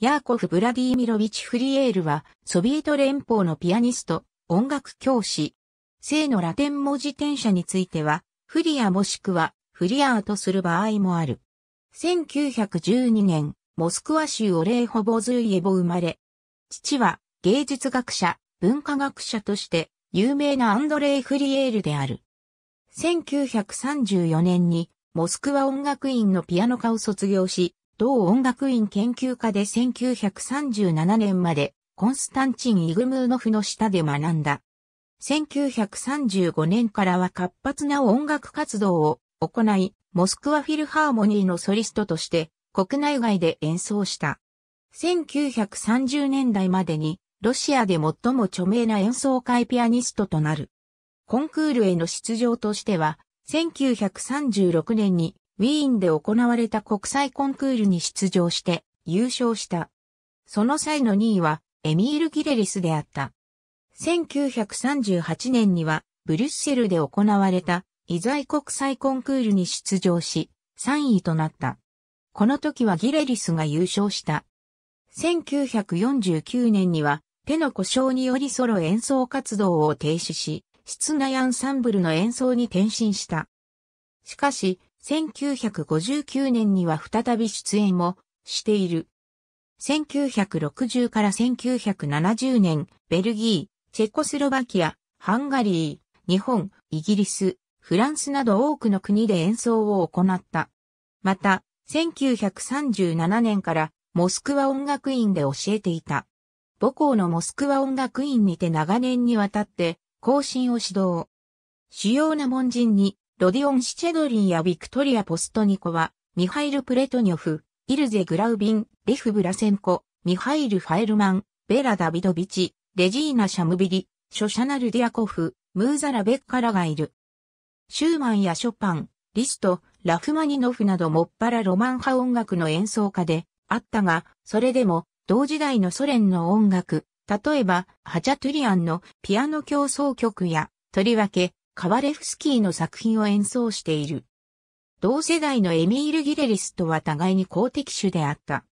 ヤーコフ・ブラディーミロビチ・フリエールは、ソビエト連邦のピアニスト、音楽教師。性のラテン文字転写については、フリアもしくは、フリアーとする場合もある。1912年、モスクワ州オレーホボズイエボ生まれ。父は、芸術学者、文化学者として、有名なアンドレイ・フリエールである。1934年に、モスクワ音楽院のピアノ科を卒業し、同音楽院研究家で1937年までコンスタンチン・イグムーノフの下で学んだ。1935年からは活発な音楽活動を行い、モスクワフィルハーモニーのソリストとして国内外で演奏した。1930年代までにロシアで最も著名な演奏会ピアニストとなる。コンクールへの出場としては、1936年にウィーンで行われた国際コンクールに出場して優勝した。その際の2位はエミール・ギレリスであった。1938年にはブリュッセルで行われた遺在国際コンクールに出場し3位となった。この時はギレリスが優勝した。1949年には手の故障によりソロ演奏活動を停止し、室内アンサンブルの演奏に転身した。しかし、1959年には再び出演もしている。1960から1970年、ベルギー、チェコスロバキア、ハンガリー、日本、イギリス、フランスなど多くの国で演奏を行った。また、1937年からモスクワ音楽院で教えていた。母校のモスクワ音楽院にて長年にわたって更進を指導。主要な門人にロディオン・シチェドリンやィクトリア・ポストニコは、ミハイル・プレトニョフ、イルゼ・グラウビン、レフ・ブラセンコ、ミハイル・ファエルマン、ベラ・ダビドビチ、レジーナ・シャムビリ、ショシャナ・ルディアコフ、ムーザ・ラ・ベッカラがいる。シューマンやショパン、リスト、ラフマニノフなどもっぱらロマン派音楽の演奏家であったが、それでも同時代のソ連の音楽、例えばハチャトゥリアンのピアノ競争曲や、とりわけカワレフスキーの作品を演奏している。同世代のエミール・ギレリスとは互いに公的種であった。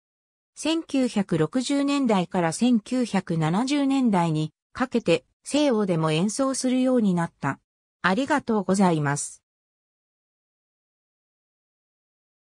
1960年代から1970年代にかけて西欧でも演奏するようになった。ありがとうございます。